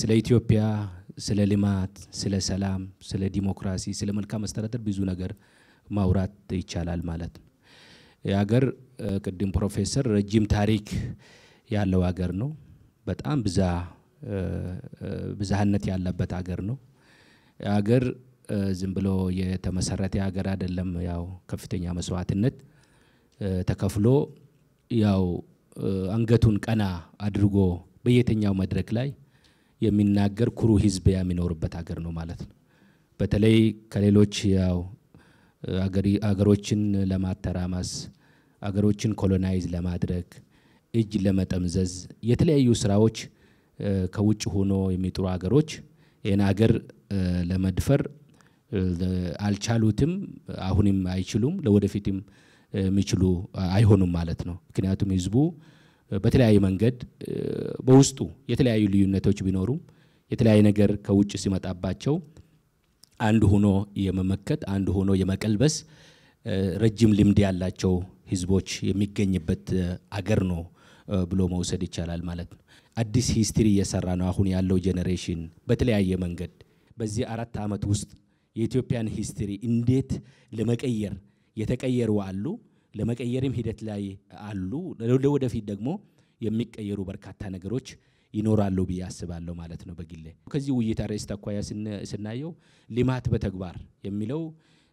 ስለ ኢትዮጵያ፣ ስለ ልማት፣ ስለ ሰላም፣ ስለ ዲሞክራሲ፣ ስለ መልካም አስተዳደር ብዙ ነገር ማውራት ይቻላል ማለት ነው። የሀገር ቅድም ፕሮፌሰር ረጅም ታሪክ ያለው ሀገር ነው። በጣም ብዛ ብዝሃነት ያለበት ሀገር ነው። ሀገር ዝም ብሎ የተመሰረተ ሀገር አይደለም። ያው ከፍተኛ መስዋዕትነት ተከፍሎ ያው አንገቱን ቀና አድርጎ በየትኛው መድረክ ላይ የሚናገር ኩሩ ህዝብ የሚኖርበት ሀገር ነው ማለት ነው። በተለይ ከሌሎች ያው አገሮችን ለማተራማስ አገሮችን ኮሎናይዝ ለማድረግ እጅ ለመጠምዘዝ የተለያዩ ስራዎች ከውጭ ሆኖ የሚጥሩ አገሮች ይህን አገር ለመድፈር አልቻሉትም፣ አሁንም አይችሉም፣ ለወደፊትም የሚችሉ አይሆኑም ማለት ነው። ምክንያቱም ህዝቡ በተለያየ መንገድ በውስጡ የተለያዩ ልዩነቶች ቢኖሩም የተለያየ ነገር ከውጭ ሲመጣባቸው አንድ ሆኖ የመመከት አንድ ሆኖ የመቀልበስ ረጅም ልምድ ያላቸው ህዝቦች የሚገኝበት አገር ነው ብሎ መውሰድ ይቻላል ማለት ነው። አዲስ ሂስትሪ እየሰራ ነው አሁን ያለው ጄኔሬሽን በተለያየ መንገድ በዚህ አራት ዓመት ውስጥ የኢትዮጵያን ሂስትሪ እንዴት ለመቀየር የተቀየሩ አሉ ለመቀየርም ሂደት ላይ አሉ። ለወደፊት ደግሞ የሚቀየሩ በርካታ ነገሮች ይኖራሉ ብዬ አስባለሁ ማለት ነው። በግሌ ከዚህ ውይይት አርዕስት አኳያ ስናየው ልማት በተግባር የሚለው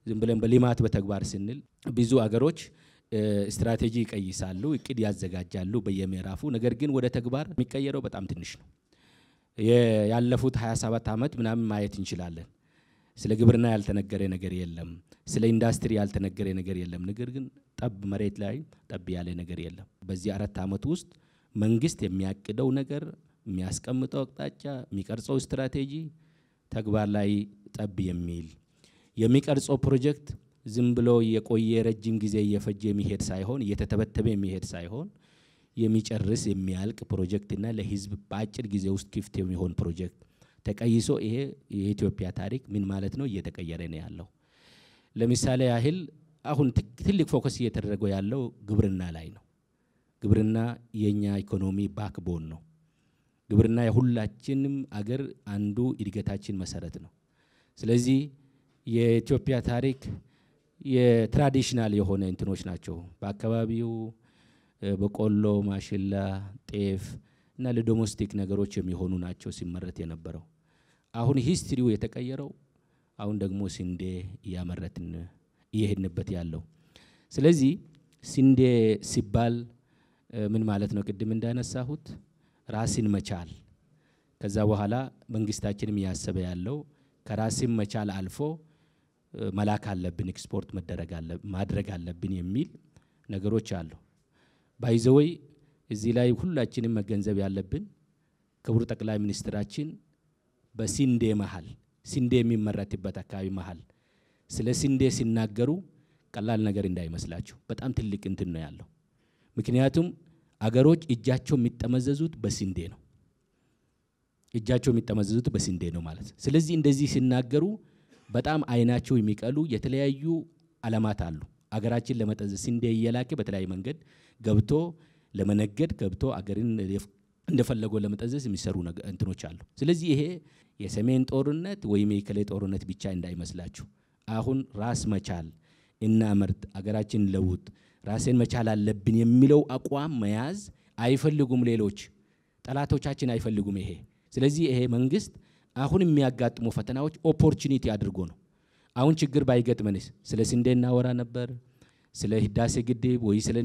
ዝም ብለን በልማት በተግባር ስንል ብዙ አገሮች ስትራቴጂ ይቀይሳሉ፣ እቅድ ያዘጋጃሉ በየምዕራፉ። ነገር ግን ወደ ተግባር የሚቀየረው በጣም ትንሽ ነው። ያለፉት 27 ዓመት ምናምን ማየት እንችላለን። ስለ ግብርና ያልተነገረ ነገር የለም። ስለ ኢንዱስትሪ ያልተነገረ ነገር የለም። ነገር ግን ጠብ መሬት ላይ ጠብ ያለ ነገር የለም። በዚህ አራት ዓመት ውስጥ መንግስት የሚያቅደው ነገር፣ የሚያስቀምጠው አቅጣጫ፣ የሚቀርጸው ስትራቴጂ ተግባር ላይ ጠብ የሚል የሚቀርጸው ፕሮጀክት ዝም ብሎ የቆየ ረጅም ጊዜ እየፈጀ የሚሄድ ሳይሆን እየተተበተበ የሚሄድ ሳይሆን የሚጨርስ የሚያልቅ ፕሮጀክትና ለህዝብ በአጭር ጊዜ ውስጥ ክፍት የሚሆን ፕሮጀክት ተቀይሶ ይሄ የኢትዮጵያ ታሪክ ምን ማለት ነው እየተቀየረ ነው ያለው። ለምሳሌ ያህል አሁን ትልቅ ፎከስ እየተደረገው ያለው ግብርና ላይ ነው። ግብርና የኛ ኢኮኖሚ ባክቦን ነው። ግብርና የሁላችንም አገር አንዱ እድገታችን መሰረት ነው። ስለዚህ የኢትዮጵያ ታሪክ የትራዲሽናል የሆነ እንትኖች ናቸው። በአካባቢው በቆሎ፣ ማሽላ፣ ጤፍ እና ለዶሜስቲክ ነገሮች የሚሆኑ ናቸው ሲመረት የነበረው አሁን ሂስትሪው የተቀየረው አሁን ደግሞ ስንዴ እያመረትን እየሄድንበት ያለው። ስለዚህ ስንዴ ሲባል ምን ማለት ነው? ቅድም እንዳነሳሁት ራስን መቻል፣ ከዛ በኋላ መንግስታችንም እያሰበ ያለው ከራስን መቻል አልፎ መላክ አለብን፣ ኤክስፖርት ማድረግ አለብን የሚል ነገሮች አሉ። ባይዘወይ እዚህ ላይ ሁላችንም መገንዘብ ያለብን ክቡር ጠቅላይ ሚኒስትራችን በሲንዴ መሃል ሲንዴ የሚመረትበት አካባቢ መሃል ስለ ሲንዴ ሲናገሩ ቀላል ነገር እንዳይመስላችሁ በጣም ትልቅ እንትን ነው ያለው። ምክንያቱም አገሮች እጃቸው የሚጠመዘዙት በሲንዴ ነው። እጃቸው የሚጠመዘዙት በሲንዴ ነው ማለት። ስለዚህ እንደዚህ ሲናገሩ በጣም አይናቸው የሚቀሉ የተለያዩ አለማት አሉ። አገራችን ለመጠዘዝ ስንዴ እየላከ በተለያየ መንገድ ገብቶ ለመነገድ ገብቶ አገርን እንደፈለገው ለመጠዘዝ የሚሰሩ እንትኖች አሉ። ስለዚህ ይሄ የሰሜን ጦርነት ወይም የከሌ ጦርነት ብቻ እንዳይመስላችሁ። አሁን ራስ መቻል እና ምርት አገራችን ለውጥ፣ ራሴን መቻል አለብን የሚለው አቋም መያዝ አይፈልጉም ሌሎች ጠላቶቻችን አይፈልጉም ይሄ። ስለዚህ ይሄ መንግስት አሁን የሚያጋጥሙ ፈተናዎች ኦፖርቹኒቲ አድርጎ ነው። አሁን ችግር ባይገጥመንስ? ስለ ስንዴ እናወራ ነበር፣ ስለ ህዳሴ ግድብ ወይ ስለ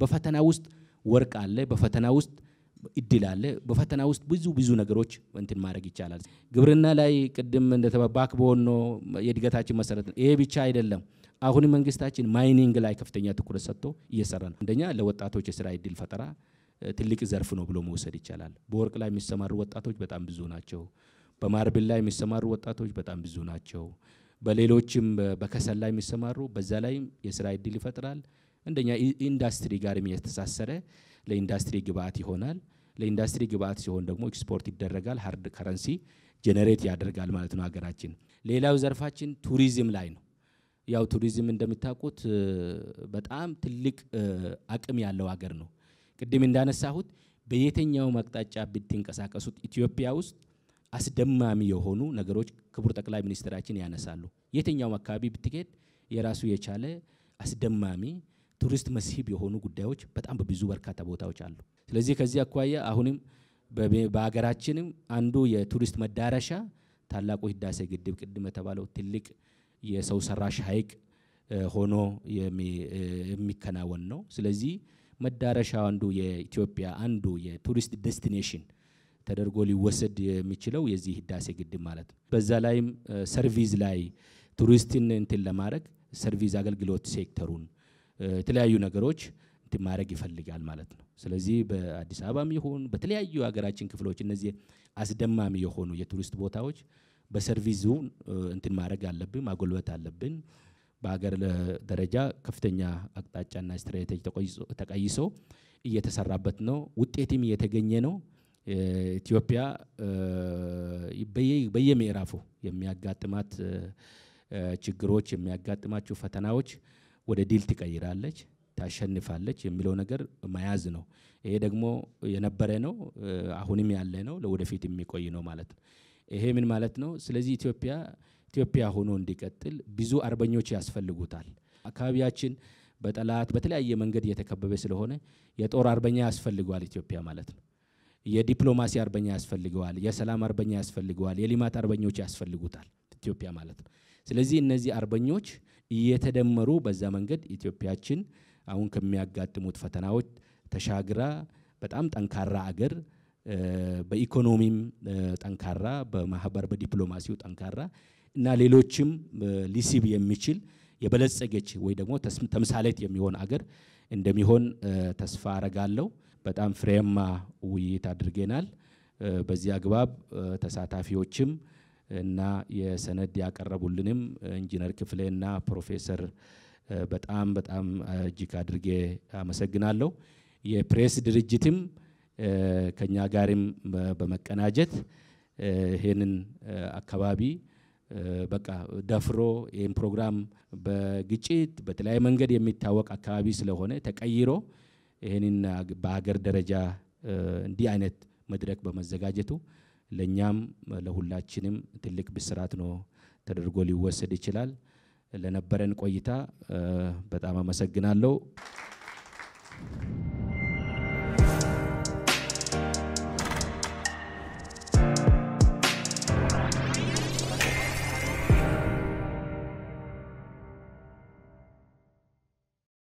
በፈተና ውስጥ ወርቅ አለ፣ በፈተና ውስጥ እድል አለ። በፈተና ውስጥ ብዙ ብዙ ነገሮች እንትን ማድረግ ይቻላል። ግብርና ላይ ቅድም እንደተባባክ በሆኖ የእድገታችን መሰረት ነው። ይሄ ብቻ አይደለም። አሁን መንግስታችን ማይኒንግ ላይ ከፍተኛ ትኩረት ሰጥቶ እየሰራ ነው። አንደኛ ለወጣቶች የስራ እድል ፈጠራ ትልቅ ዘርፍ ነው ብሎ መውሰድ ይቻላል። በወርቅ ላይ የሚሰማሩ ወጣቶች በጣም ብዙ ናቸው። በማርብል ላይ የሚሰማሩ ወጣቶች በጣም ብዙ ናቸው። በሌሎችም በከሰል ላይ የሚሰማሩ በዛ ላይ የስራ እድል ይፈጥራል። እንደኛ ኢንዱስትሪ ጋርም የተሳሰረ ለኢንዱስትሪ ግብአት ይሆናል። ለኢንዱስትሪ ግብአት ሲሆን ደግሞ ኤክስፖርት ይደረጋል፣ ሀርድ ከረንሲ ጀነሬት ያደርጋል ማለት ነው ሀገራችን። ሌላው ዘርፋችን ቱሪዝም ላይ ነው። ያው ቱሪዝም እንደምታውቁት በጣም ትልቅ አቅም ያለው ሀገር ነው። ቅድም እንዳነሳሁት በየትኛው አቅጣጫ ብትንቀሳቀሱት ኢትዮጵያ ውስጥ አስደማሚ የሆኑ ነገሮች ክቡር ጠቅላይ ሚኒስትራችን ያነሳሉ። የትኛውም አካባቢ ብትሄድ የራሱ የቻለ አስደማሚ ቱሪስት መስህብ የሆኑ ጉዳዮች በጣም በብዙ በርካታ ቦታዎች አሉ። ስለዚህ ከዚህ አኳያ አሁንም በሀገራችንም አንዱ የቱሪስት መዳረሻ ታላቁ ህዳሴ ግድብ ቅድም የተባለው ትልቅ የሰው ሰራሽ ሐይቅ ሆኖ የሚከናወን ነው። ስለዚህ መዳረሻ አንዱ የኢትዮጵያ አንዱ የቱሪስት ዴስቲኔሽን ተደርጎ ሊወሰድ የሚችለው የዚህ ህዳሴ ግድብ ማለት ነው። በዛ ላይም ሰርቪዝ ላይ ቱሪስትን እንትን ለማድረግ ሰርቪዝ አገልግሎት ሴክተሩን የተለያዩ ነገሮች እንትን ማድረግ ይፈልጋል ማለት ነው። ስለዚህ በአዲስ አበባም ይሁን በተለያዩ ሀገራችን ክፍሎች እነዚህ አስደማሚ የሆኑ የቱሪስት ቦታዎች በሰርቪሱ እንትን ማድረግ አለብን፣ ማጎልበት አለብን። በሀገር ደረጃ ከፍተኛ አቅጣጫና ስትራቴጂ ተቀይሶ እየተሰራበት ነው። ውጤትም እየተገኘ ነው። ኢትዮጵያ በየምዕራፉ የሚያጋጥማት ችግሮች የሚያጋጥማቸው ፈተናዎች ወደ ድል ትቀይራለች፣ ታሸንፋለች የሚለው ነገር መያዝ ነው። ይሄ ደግሞ የነበረ ነው፣ አሁንም ያለ ነው፣ ለወደፊት የሚቆይ ነው ማለት ነው። ይሄ ምን ማለት ነው? ስለዚህ ኢትዮጵያ ኢትዮጵያ ሆኖ እንዲቀጥል ብዙ አርበኞች ያስፈልጉታል። አካባቢያችን በጠላት በተለያየ መንገድ እየተከበበ ስለሆነ የጦር አርበኛ ያስፈልገዋል ኢትዮጵያ ማለት ነው። የዲፕሎማሲ አርበኛ ያስፈልገዋል። የሰላም አርበኛ ያስፈልገዋል። የልማት አርበኞች ያስፈልጉታል ኢትዮጵያ ማለት ነው። ስለዚህ እነዚህ አርበኞች እየተደመሩ በዛ መንገድ ኢትዮጵያችን አሁን ከሚያጋጥሙት ፈተናዎች ተሻግራ በጣም ጠንካራ አገር በኢኮኖሚም ጠንካራ፣ በማህበር በዲፕሎማሲው ጠንካራ እና ሌሎችም ሊስብ የሚችል የበለጸገች ወይ ደግሞ ተምሳሌት የሚሆን አገር እንደሚሆን ተስፋ አረጋለሁ። በጣም ፍሬያማ ውይይት አድርገናል። በዚህ አግባብ ተሳታፊዎችም እና የሰነድ ያቀረቡልንም ኢንጂነር ክፍሌና ፕሮፌሰር በጣም በጣም እጅግ አድርጌ አመሰግናለሁ። የፕሬስ ድርጅትም ከኛ ጋርም በመቀናጀት ይህንን አካባቢ በቃ ደፍሮ ይህን ፕሮግራም በግጭት በተለያየ መንገድ የሚታወቅ አካባቢ ስለሆነ ተቀይሮ ይህንን በሀገር ደረጃ እንዲህ አይነት መድረክ በመዘጋጀቱ ለእኛም ለሁላችንም ትልቅ ብስራት ነው ተደርጎ ሊወሰድ ይችላል። ለነበረን ቆይታ በጣም አመሰግናለሁ።